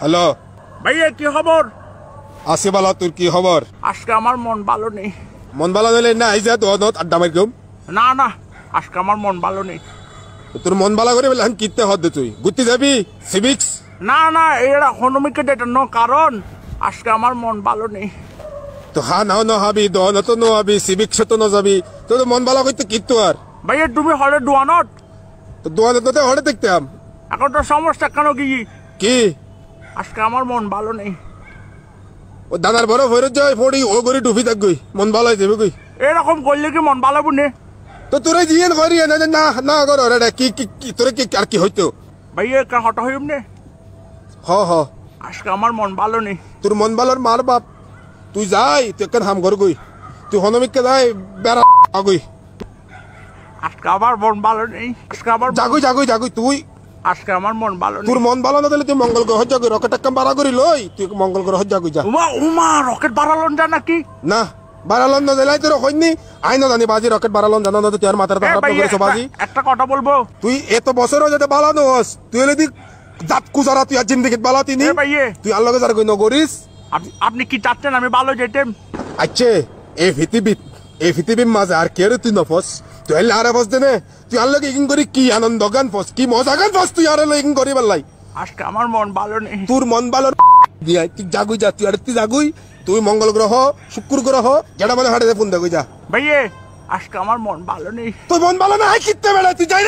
hello ভাইয়া কি খবর আসি বালা তোর কি খবর আজকে আমার মন ভালো নেই মন ভালো নেই না এই যে দোয়ানত আড্ডা মার কেউ না না আজকে আমার মন ভালো নেই তোর মন ভালো করে বলে কিনতে দে তুই ঘুরতে যাবি সিভিক্স না না এটা হনুমিকে ডেটা ন কারণ আজকে আমার মন ভালো নেই তো হা নাও ন হাবি দোয়ান তো নো হাবি সিভিক্স তো ন যাবি তোর মন ভালো করতে কিনতো আর ভাইয়া তুমি হলে দোয়ানত তো দোয়ানত হলে দেখতাম এখন তো সমস্যা কেন কি কি আজকে আমার মন ভালো নেই ও দাদার বড় ফেরত যাই ফড়ি ও গরি টুপি থাক গই মন ভালো হয়ে যাবে গই এরকম করলে কি মন ভালো বুনে তো তোরে জিয়েন করি না না না করো রে কি কি তোরে কি আর কি হইতো ভাই কা হট হইম নে হ হ আজকে আমার মন ভালো নেই তোর মন ভালোর মার বাপ তুই যাই তুই কেন হাম ঘর গই তুই হনমিককে যাই বেড়া আগই আজকে আমার মন ভালো নেই আজকে আমার জাগুই জাগুই জাগুই তুই আজকে আমার মন ভালো তোর মন ভালো না তাহলে তুই মঙ্গল গ্রহ যা রকেট একটা বাড়া করি লই তুই মঙ্গল গ্রহ যা যা উমা উমা রকেট বাড়ালন যা নাকি না বাড়ালন না দিলাই তোর হইনি জানি বাজি রকেট বাড়ালন জানো না তুই করেছো বাজি একটা কথা বলবো তুই এত বছরও যেটা ভালো হস তুই হলে দিক দাঁত কুজারা তুই আর জিন্দিগিত বাড়াতি নি তুই যার কই নগরিস আপনি কি চাচ্ছেন আমি ভালো যেতেম আচ্ছা এ পৃথিবীত এই পৃথিবীর মাঝে আর কেউ তুই নফস তুই আল্লাহ আরে ফস দেনে তুই আর লগে করি কি আনন্দ গান ফস কি মজা গান ফস তুই আর লগে ইং করি পারলাই আজকে আমার মন ভালো নেই তোর মন ভালো দিয়া তুই জাগুই যা তুই আর তুই জাগুই তুই মঙ্গল গ্রহ শুক্র গ্রহ যেটা মানে হাটে ফোন দেখুই যা ভাইয়ে আজকে আমার মন ভালো নেই তোর মন ভালো না কিত্তে বেড়া তুই যাই